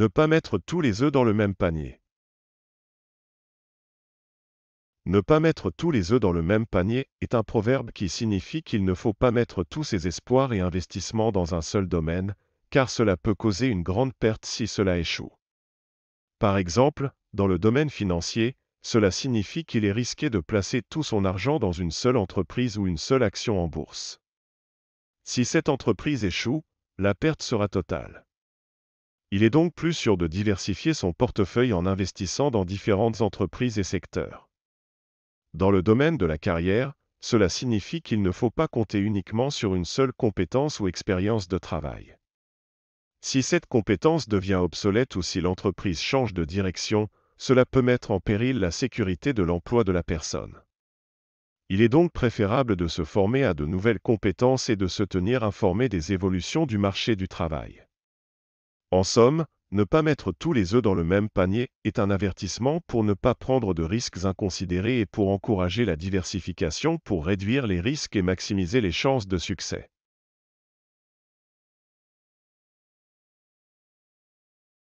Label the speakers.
Speaker 1: Ne pas mettre tous les œufs dans le même panier. Ne pas mettre tous les œufs dans le même panier est un proverbe qui signifie qu'il ne faut pas mettre tous ses espoirs et investissements dans un seul domaine, car cela peut causer une grande perte si cela échoue. Par exemple, dans le domaine financier, cela signifie qu'il est risqué de placer tout son argent dans une seule entreprise ou une seule action en bourse. Si cette entreprise échoue, la perte sera totale. Il est donc plus sûr de diversifier son portefeuille en investissant dans différentes entreprises et secteurs. Dans le domaine de la carrière, cela signifie qu'il ne faut pas compter uniquement sur une seule compétence ou expérience de travail. Si cette compétence devient obsolète ou si l'entreprise change de direction, cela peut mettre en péril la sécurité de l'emploi de la personne. Il est donc préférable de se former à de nouvelles compétences et de se tenir informé des évolutions du marché du travail. En somme, ne pas mettre tous les œufs dans le même panier est un avertissement pour ne pas prendre de risques inconsidérés et pour encourager la diversification pour réduire les risques et maximiser les chances de succès.